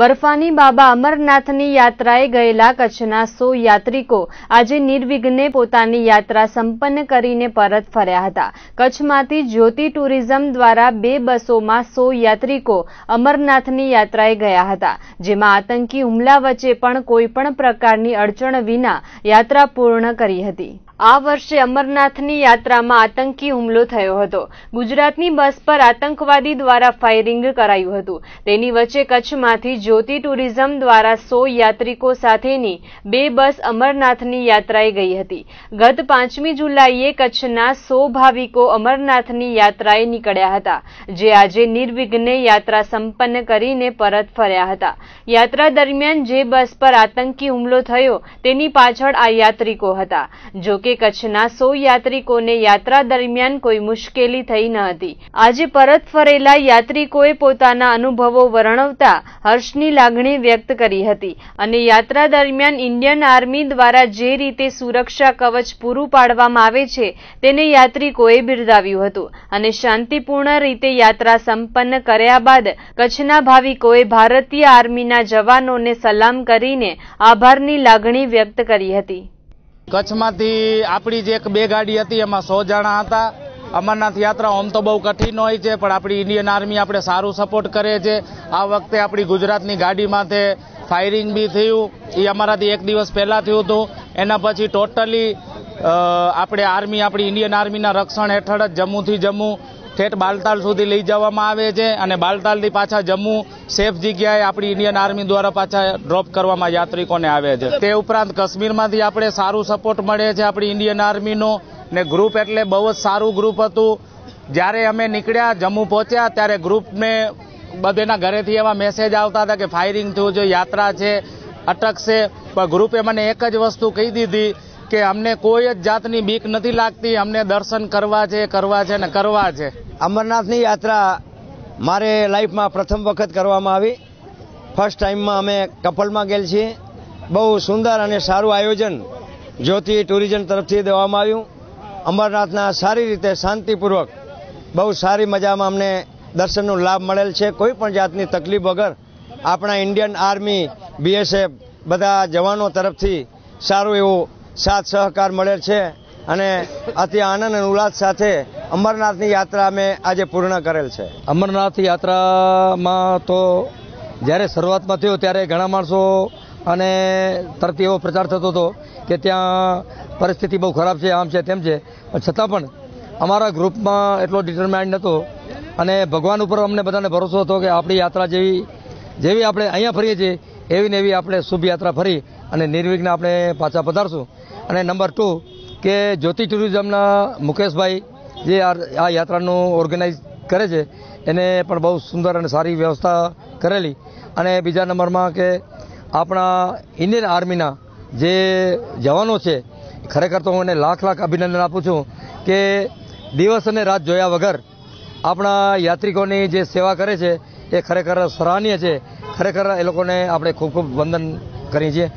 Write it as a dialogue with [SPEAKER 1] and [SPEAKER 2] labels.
[SPEAKER 1] બરફાની બાબા અમરનાથની યાત્રાએ ગયેલા કચ્છના સો યાત્રિકો આજે નિર્વિઘ્ને પોતાની યાત્રા સંપન્ન કરીને પરત ફર્યા હતા કચ્છમાંથી જ્યોતિ ટુરિઝમ દ્વારા બે બસોમાં સો યાત્રિકો અમરનાથની યાત્રાએ ગયા હતા જેમાં આતંકી હુમલા વચ્ચે પણ કોઈપણ પ્રકારની અડચણ વિના યાત્રા પૂર્ણ કરી હતી આ વર્ષે અમરનાથની યાત્રામાં આતંકી હુમલો થયો હતો ગુજરાતની બસ પર આતંકવાદી દ્વારા ફાયરિંગ કરાયું હતું તેની વચ્ચે કચ્છમાંથી જ્યોતિ ટુરિઝમ દ્વારા સો યાત્રિકો સાથેની બે બસ અમરનાથની યાત્રાએ ગઈ હતી ગત પાંચમી જુલાઈએ કચ્છના સો ભાવિકો અમરનાથની યાત્રાએ નીકળ્યા હતા જે આજે નિર્વિઘ્ને યાત્રા સંપન્ન કરીને પરત ફર્યા હતા યાત્રા દરમિયાન જે બસ પર આતંકી હુમલો થયો તેની પાછળ આ યાત્રિકો હતા જોકે કચ્છના સો યાત્રિકોને યાત્રા દરમિયાન કોઈ મુશ્કેલી થઈ ન હતી આજે પરત ફરેલા યાત્રિકોએ પોતાના અનુભવો વર્ણવતા હર્ષની લાગણી વ્યક્ત કરી હતી અને યાત્રા દરમિયાન ઇન્ડિયન આર્મી દ્વારા જે રીતે સુરક્ષા કવચ પૂરું પાડવામાં આવે છે તેને યાત્રિકોએ બિરદાવ્યું હતું અને શાંતિપૂર્ણ રીતે યાત્રા સંપન્ન કર્યા બાદ કચ્છના ભાવિકોએ ભારતીય આર્મીના જવાનોને સલામ કરીને આભારની લાગણી વ્યક્ત કરી હતી
[SPEAKER 2] કચ્છમાંથી આપણી જે એક બે ગાડી હતી એમાં સો જણા હતા અમરનાથ યાત્રા આમ તો બહુ કઠિન હોય છે પણ આપણી ઇન્ડિયન આર્મી આપણે સારું સપોર્ટ કરે છે આ વખતે આપણી ગુજરાતની ગાડીમાંથી ફાયરિંગ બી થયું એ અમારાથી એક દિવસ પહેલાં થયું હતું એના પછી ટોટલી આપણે આર્મી આપણી ઇન્ડિયન આર્મીના રક્ષણ હેઠળ જ જમ્મુથી જમ્મુ ઠેઠ બાલતાલ સુધી લઈ જવામાં આવે છે અને બાલતાલથી પાછા જમ્મુ સેફ જગ્યાએ આપણી ઇન્ડિયન આર્મી દ્વારા પાછા ડ્રોપ કરવામાં યાત્રિકોને આવે છે તે ઉપરાંત કાશ્મીરમાંથી આપણે સારું સપોર્ટ મળે છે આપણી ઇન્ડિયન આર્મીનો ને ગ્રુપ એટલે બહુ જ સારું ગ્રુપ હતું જ્યારે અમે નીકળ્યા જમ્મુ પહોંચ્યા ત્યારે ગ્રુપને બધેના ઘરેથી એવા મેસેજ આવતા હતા કે ફાયરિંગ થયું છે યાત્રા છે અટકશે પણ ગ્રુપે મને એક જ વસ્તુ કહી દીધી કે અમને કોઈ જ જાતની બીક નથી લાગતી અમને દર્શન કરવા છે કરવા છે ને
[SPEAKER 3] કરવા છે અમરનાથની યાત્રા મારે લાઈફમાં પ્રથમ વખત કરવામાં આવી ફર્સ્ટ ટાઈમમાં અમે કપલમાં ગયેલ છીએ બહુ સુંદર અને સારું આયોજન જ્યોતિ ટુરિઝમ તરફથી દેવામાં આવ્યું અમરનાથના સારી રીતે શાંતિપૂર્વક બહુ સારી મજામાં અમને દર્શનનો લાભ મળેલ છે કોઈ પણ જાતની તકલીફ વગર આપણા ઇન્ડિયન આર્મી બીએસએફ બધા જવાનો તરફથી સારું એવો સાથ સહકાર મળેલ છે અને અતિ આનંદ અને ઉલ્લાસ સાથે અમરનાથની યાત્રા અમે આજે પૂર્ણ કરેલ છે
[SPEAKER 4] અમરનાથ યાત્રામાં તો જ્યારે શરૂઆતમાં થયો ત્યારે ઘણા માણસો અને તરતી એવો પ્રચાર થતો હતો કે ત્યાં પરિસ્થિતિ બહુ ખરાબ છે આમ છે તેમ છે પણ છતાં પણ અમારા ગ્રુપમાં એટલો ડિટરમાઇન્ડ નહોતો અને ભગવાન ઉપર અમને બધાને ભરોસો હતો કે આપણી યાત્રા જેવી જેવી આપણે અહીંયા ફરીએ છીએ એવી ને એવી આપણે શુભ યાત્રા ફરી અને નિર્વિઘ્ન આપણે પાછા પધારશું અને નંબર ટુ કે જ્યોતિ ટુરિઝમના મુકેશભાઈ જે આ યાત્રાનું ઓર્ગેનાઇઝ કરે છે એને પણ બહુ સુંદર અને સારી વ્યવસ્થા કરેલી અને બીજા નંબરમાં કે આપણા ઇન્ડિયન આર્મીના જે જવાનો છે ખરેખર તો હું એને લાખ લાખ અભિનંદન આપું છું કે દિવસ અને રાત જોયા વગર આપણા યાત્રિકોની જે સેવા કરે છે એ ખરેખર સરાહનીય છે ખરેખર એ લોકોને આપણે ખૂબ ખૂબ વંદન કરીએ છીએ